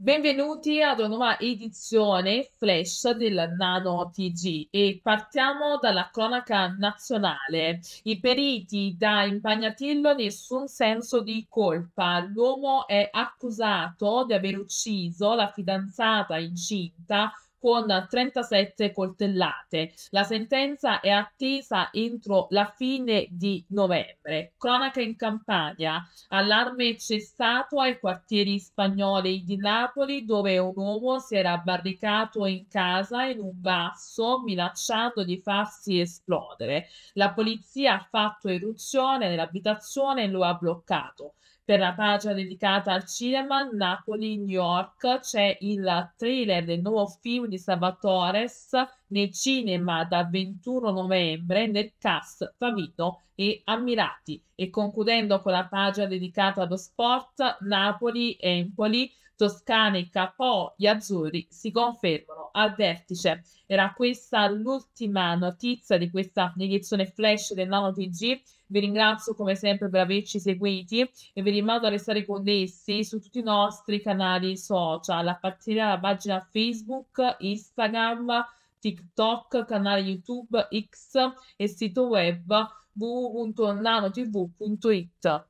Benvenuti ad una nuova edizione flash del Nano TG e partiamo dalla cronaca nazionale. I periti da Impagnatillo nessun senso di colpa. L'uomo è accusato di aver ucciso la fidanzata incinta con 37 coltellate. La sentenza è attesa entro la fine di novembre. Cronaca in Campania, allarme cessato ai quartieri spagnoli di Napoli dove un uomo si era barricato in casa in un basso minacciando di farsi esplodere. La polizia ha fatto irruzione nell'abitazione e lo ha bloccato. Per la pagina dedicata al cinema Napoli-New York c'è il trailer del nuovo film film di Salvatores nel cinema mm. dal 21 novembre nel cast Favito e Ammirati e concludendo con la pagina dedicata allo sport Napoli, Empoli, Toscana e Capo, gli Azzurri si confermano al vertice. Era questa l'ultima notizia di questa edizione flash del Nano TG. Vi ringrazio come sempre per averci seguiti e vi rimando a restare connessi su tutti i nostri canali social, a partire dalla pagina Facebook, Instagram, TikTok, canale YouTube X e sito web www.nanotv.it.